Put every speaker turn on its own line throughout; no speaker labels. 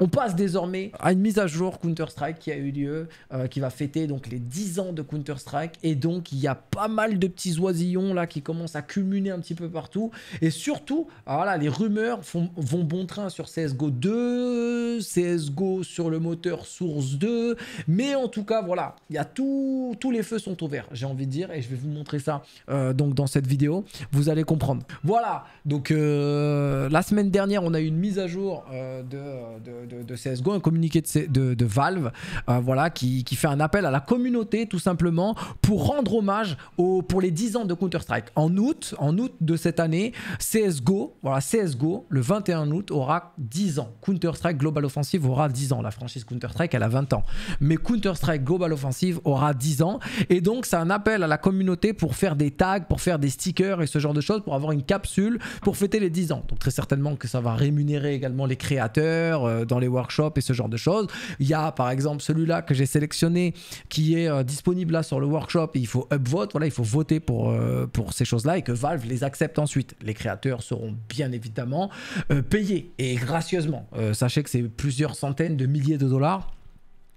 On passe désormais à une mise à jour Counter-Strike qui a eu lieu, euh, qui va fêter donc les 10 ans de Counter-Strike. Et donc, il y a pas mal de petits oisillons là qui commencent à cumuler un petit peu partout. Et surtout, voilà, les rumeurs font, vont bon train sur CSGO 2, CSGO sur le moteur Source 2. Mais en tout cas, voilà, il y a tout, tous les feux sont ouverts, j'ai envie de dire. Et je vais vous montrer ça euh, donc dans cette vidéo. Vous allez comprendre. Voilà, donc euh, la semaine dernière, on a eu une mise à jour de de, CSGO, un communiqué de, Valve, euh, voilà, qui, fait un appel à la communauté tout simplement pour rendre hommage au, pour les 10 ans de Counter-Strike. En août, en août de cette année, CSGO, voilà, CSGO, le 21 août, aura 10 ans. Counter-Strike Global Offensive aura 10 ans. La franchise Counter-Strike, elle a 20 ans. Mais Counter-Strike Global Offensive aura 10 ans. Et donc, c'est un appel à la communauté pour faire des tags, pour faire des stickers et ce genre de choses, pour avoir une capsule, pour fêter les 10 ans. Donc, très certainement que ça va rémunérer également les créateurs euh, les workshops et ce genre de choses. Il y a par exemple celui-là que j'ai sélectionné qui est euh, disponible là sur le workshop et il faut upvote, voilà, il faut voter pour, euh, pour ces choses-là et que Valve les accepte ensuite. Les créateurs seront bien évidemment euh, payés et gracieusement. sachez que c'est plusieurs centaines de milliers de dollars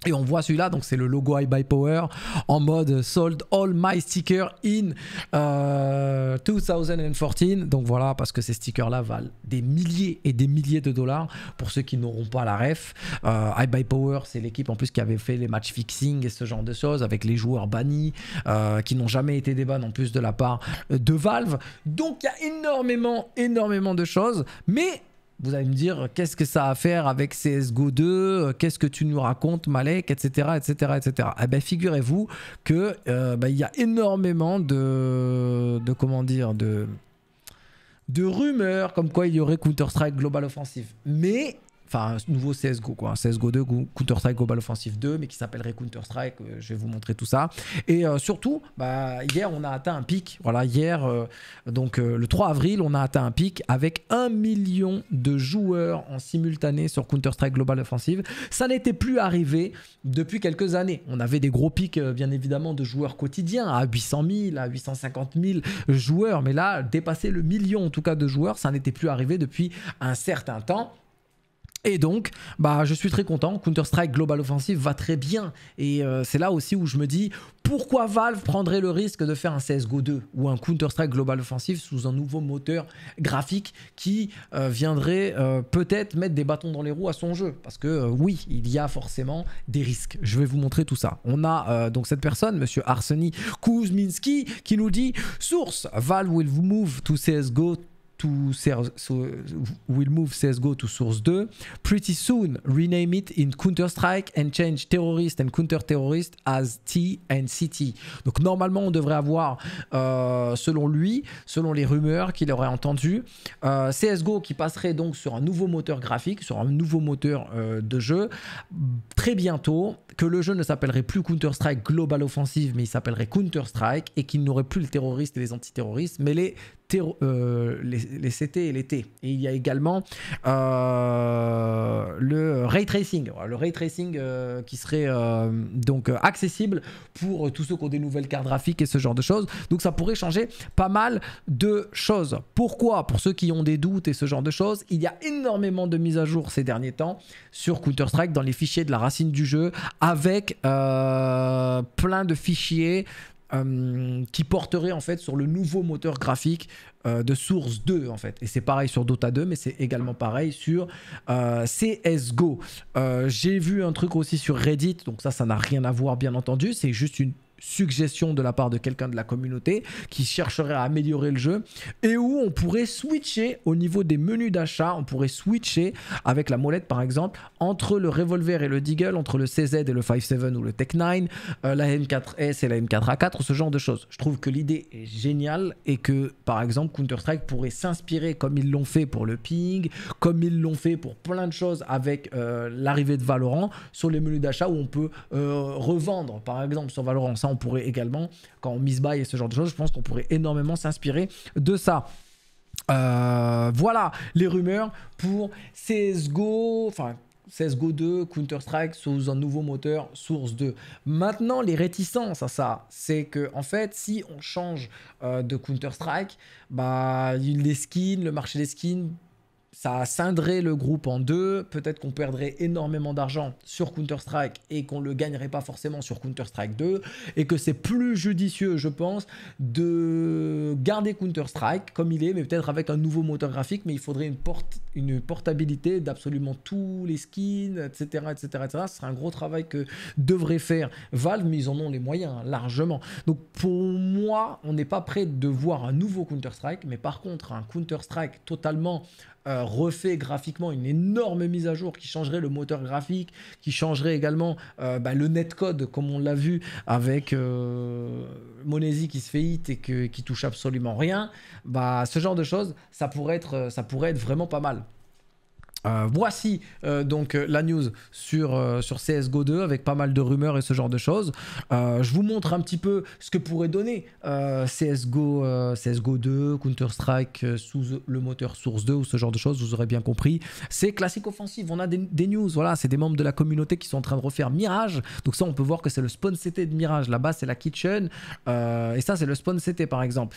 et on voit celui-là, donc c'est le logo iBUYPOWER Power en mode sold all my stickers in 2014. Euh, donc voilà, parce que ces stickers-là valent des milliers et des milliers de dollars pour ceux qui n'auront pas la ref. Euh, Power, c'est l'équipe en plus qui avait fait les match fixing et ce genre de choses avec les joueurs bannis euh, qui n'ont jamais été des bannes en plus de la part de Valve. Donc il y a énormément, énormément de choses, mais vous allez me dire, euh, qu'est-ce que ça a à faire avec CSGO 2 euh, Qu'est-ce que tu nous racontes, Malek Etc. etc., etc. Eh bien, figurez-vous qu'il euh, ben, y a énormément de, de comment dire, de de rumeurs comme quoi il y aurait Counter-Strike Global Offensive. Mais enfin nouveau CSGO quoi, CSGO 2, Counter Strike Global Offensive 2, mais qui s'appellerait Counter Strike. Euh, je vais vous montrer tout ça. Et euh, surtout, bah, hier on a atteint un pic. Voilà, hier euh, donc le 3 avril, on a atteint un pic avec un million de joueurs en simultané sur Counter Strike Global Offensive. Ça n'était plus arrivé depuis quelques années. On avait des gros pics bien évidemment de joueurs quotidiens à 800 000, à 850 000 joueurs, mais là dépasser le million en tout cas de joueurs, ça n'était plus arrivé depuis un certain temps. Et donc, bah, je suis très content. Counter-Strike Global Offensive va très bien. Et euh, c'est là aussi où je me dis pourquoi Valve prendrait le risque de faire un CSGO 2 ou un Counter-Strike Global Offensive sous un nouveau moteur graphique qui euh, viendrait euh, peut-être mettre des bâtons dans les roues à son jeu Parce que oui, il y a forcément des risques. Je vais vous montrer tout ça. On a donc cette personne, monsieur Arseny Kuzminski, qui nous dit source, Valve will move to CSGO will move CSGO to Source 2. Pretty soon, rename it in Counter-Strike and change terrorist and counter-terrorist as T and CT Donc normalement, on devrait avoir, euh, selon lui, selon les rumeurs qu'il aurait entendues, euh, CSGO qui passerait donc sur un nouveau moteur graphique, sur un nouveau moteur euh, de jeu, très bientôt, que le jeu ne s'appellerait plus Counter-Strike Global Offensive, mais il s'appellerait Counter-Strike et qu'il n'aurait plus le Terroriste et les antiterroristes, mais les, Terroristes les les CT et les T. Et il y a également euh, le ray tracing. Le ray tracing euh, qui serait euh, donc accessible pour tous ceux qui ont des nouvelles cartes graphiques et ce genre de choses. Donc ça pourrait changer pas mal de choses. Pourquoi Pour ceux qui ont des doutes et ce genre de choses, il y a énormément de mises à jour ces derniers temps sur Counter-Strike dans les fichiers de la racine du jeu avec plein de fichiers euh, qui porterait en fait sur le nouveau moteur graphique euh, de Source 2 en fait. Et c'est pareil sur Dota 2, mais c'est également pareil sur euh, CSGO. J'ai vu un truc aussi sur Reddit, donc ça, ça n'a rien à voir bien entendu, c'est juste une suggestion de la part de quelqu'un de la communauté qui chercherait à améliorer le jeu et où on pourrait switcher au niveau des menus d'achat, on pourrait switcher avec la molette par exemple entre le revolver et le deagle, entre le CZ et le 5.7 ou le Tech 9, euh, la M4S et la M4A4, ce genre de choses. Je trouve que l'idée est géniale et que par exemple Counter-Strike pourrait s'inspirer comme ils l'ont fait pour le ping, comme ils l'ont fait pour plein de choses avec euh, l'arrivée de Valorant sur les menus d'achat où on peut euh, revendre par exemple sur Valorant on pourrait également, quand on mise et ce genre de choses, je pense qu'on pourrait énormément s'inspirer de ça. Euh, voilà les rumeurs pour CSGO, enfin CSGO 2, Counter-Strike sous un nouveau moteur Source 2. Maintenant, les réticences à ça, c'est que en fait, si on change euh, de Counter-Strike, bah, les skins, le marché des skins ça scindrait le groupe en deux. Peut-être qu'on perdrait énormément d'argent sur Counter-Strike et qu'on ne le gagnerait pas forcément sur Counter-Strike 2. Et que c'est plus judicieux, je pense, de garder Counter-Strike comme il est, mais peut-être avec un nouveau moteur graphique. Mais il faudrait une, porte, une portabilité d'absolument tous les skins, etc., etc., etc. Ce serait un gros travail que devrait faire Valve, mais ils en ont les moyens hein, largement. Donc pour moi, on n'est pas prêt de voir un nouveau Counter-Strike, mais par contre, un Counter-Strike totalement. Euh, refait graphiquement une énorme mise à jour qui changerait le moteur graphique, qui changerait également euh, bah, le netcode, comme on l'a vu avec euh, qui se fait hit et qui touche absolument rien, bah, ce genre de choses, ça pourrait être euh, vraiment pas mal. Euh, voici euh, donc euh, la news sur, sur CSGO 2 avec pas mal de rumeurs et ce genre de choses. je vous montre un petit peu ce que pourrait donner CSGO, CSGO 2, Counter-Strike sous le moteur Source 2 ou ce genre de choses, vous aurez bien compris. C'est classique offensive, on a des, news, voilà, c'est des membres de la communauté qui sont en train de refaire Mirage. Donc ça on peut voir que c'est le spawn CT de Mirage, là-bas c'est la kitchen et ça c'est le spawn CT par exemple,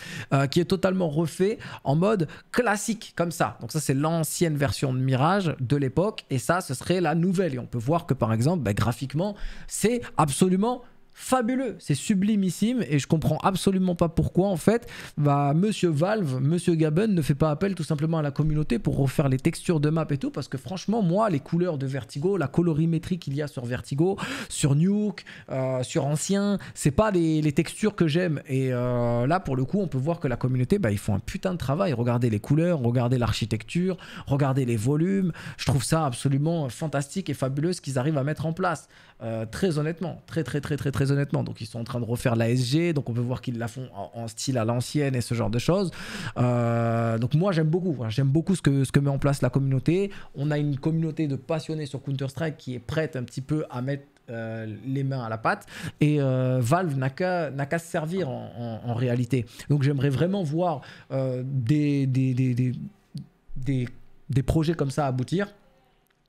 qui est totalement refait en mode classique comme ça. Donc ça c'est l'ancienne version de Mirage de l'époque et ça, ce serait la nouvelle. Et on peut voir que par exemple, bah, graphiquement, c'est absolument fabuleux, c'est sublimissime et je comprends absolument pas pourquoi en fait bah, monsieur Valve, monsieur Gaben ne fait pas appel tout simplement à la communauté pour refaire les textures de map et tout parce que franchement moi les couleurs de Vertigo, la colorimétrie qu'il y a sur Vertigo, sur Nuke, euh, sur Ancien, c'est pas les, textures que j'aime et euh, là pour le coup on peut voir que la communauté bah, ils font un putain de travail, regardez les couleurs, regardez l'architecture, regardez les volumes, je trouve ça absolument fantastique et fabuleux ce qu'ils arrivent à mettre en place euh, très honnêtement, très très très très très honnêtement. Donc ils sont en train de refaire la SG, donc on peut voir qu'ils la font en, style à l'ancienne et ce genre de choses. Euh, donc moi j'aime beaucoup, hein. j'aime beaucoup ce que, ce que met en place la communauté. On a une communauté de passionnés sur Counter-Strike qui est prête un petit peu à mettre euh, les mains à la pâte et euh, Valve n'a qu'à se servir en, réalité. Donc j'aimerais vraiment voir des, des, des, projets comme ça aboutir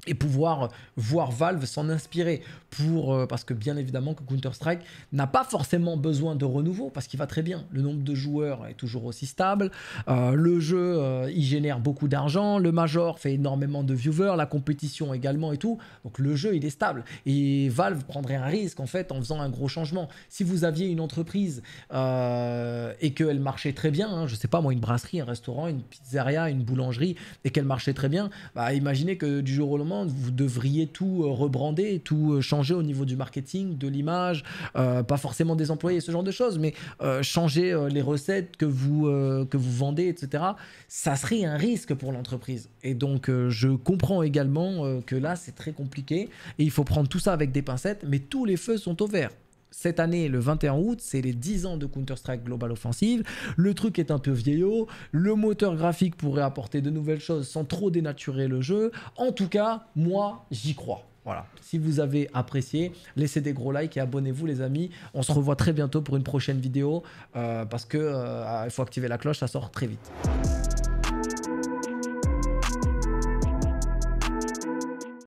et pouvoir voir Valve s'en inspirer pour euh, parce que bien évidemment que Counter Strike n'a pas forcément besoin de renouveau parce qu'il va très bien le nombre de joueurs est toujours aussi stable euh, le jeu euh, il génère beaucoup d'argent le major fait énormément de viewers la compétition également et tout donc le jeu il est stable et Valve prendrait un risque en fait en faisant un gros changement si vous aviez une entreprise et qu'elle marchait très bien hein, je sais pas moi une brasserie un restaurant une pizzeria une boulangerie et qu'elle marchait très bien bah imaginez que du jour au lendemain vous devriez tout euh, rebrander, tout euh, changer au niveau du marketing, de l'image, euh, pas forcément des employés, ce genre de choses, mais changer les recettes que vous, que vous vendez, etc. Ça serait un risque pour l'entreprise. Et donc, je comprends également que là, c'est très compliqué et il faut prendre tout ça avec des pincettes, mais tous les feux sont au vert cette année, le 21 août, c'est les 10 ans de Counter-Strike Global Offensive. Le truc est un peu vieillot. Le moteur graphique pourrait apporter de nouvelles choses sans trop dénaturer le jeu. En tout cas, moi, j'y crois. Voilà. Si vous avez apprécié, laissez des gros likes et abonnez-vous, les amis. On se revoit très bientôt pour une prochaine vidéo euh, parce que euh, faut activer la cloche, ça sort très vite.